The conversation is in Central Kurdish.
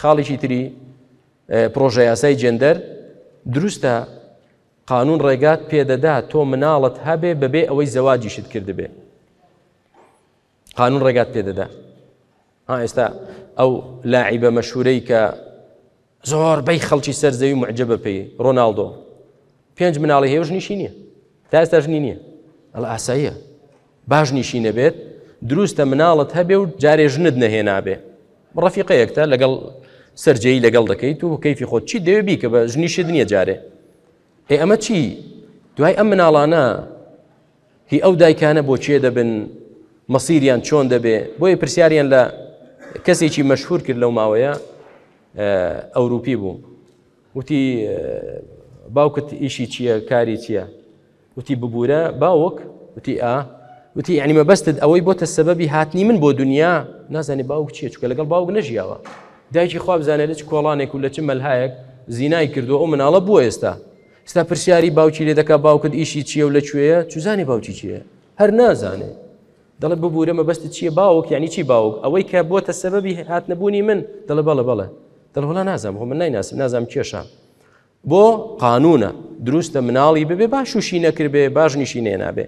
خاڵێکی تری پرۆژە یاسای جندەر دروستە قانون ڕێگات پێدەدا تۆ مناڵت هەبێ بەبێ ئەوەی زەواجیشت کرد بێ قانون ڕێگات پێدەدا ها ئێستا ئەو لاعیبە مەشورەی کە زۆر بەی خەڵکی سەرزەوی معجبە پێی ڕۆناالدۆ پێنج مناڵی هێوش نیشی نییە تا ئێستاش نییە ئەڵ ئاساییە باش نیشینە بێت دروستە مناڵت هەبێ و جارێژنت نەهێنابێ ڕەفیقەیەکتە لەگەڵ سرجەی لەگەڵ دەکەیت و کەیفی خۆت چی دەوێبی کە بە ژنیشی دنیا جارێ هێ ئەمە چی دوای ئەم مناڵانە هی ئەو دایکانە بۆ چێ دەبن مەسیریان چۆن دەبێ بۆیە پرسیاریان لە کەسێکی مەشهور کرد لەو ماوەیە ئەوروپی بوو وتی باوکت ئیشی چییە کاری چییە وتی ببوورە باوەک وتی ئا وتی یعنیمە بەستت ئەوەی بۆتە سەبەبی هاتنی من بۆ دنیا نازانێ باوک چییە چکە لەگەڵ باوک نەژیاوە دایکی خواب بزانێت لەچ کۆڵانێک و لە چ مەلهایەک زینای کردو ئەو مناڵە بووە ئێستا ئستا پرسیاری باوکی لێ دەکا باوکت ئیشی چییە و لەکوێیە چوزانی باوکی چییە هەر نازانێت دەڵێ ببوورەمە بەستی چییە باوک یعنی چی باوک ئەوەی کە بۆتە سەبەبی هات نەبوونی من دەڵە بەڵە بەڵە دەڵ وڵا نازم بۆ من نایناسم نازام کێشان بۆ قانونە دروستە مناڵی ببێ باش وشی نەکرد بێ باش نیشی نێنابێ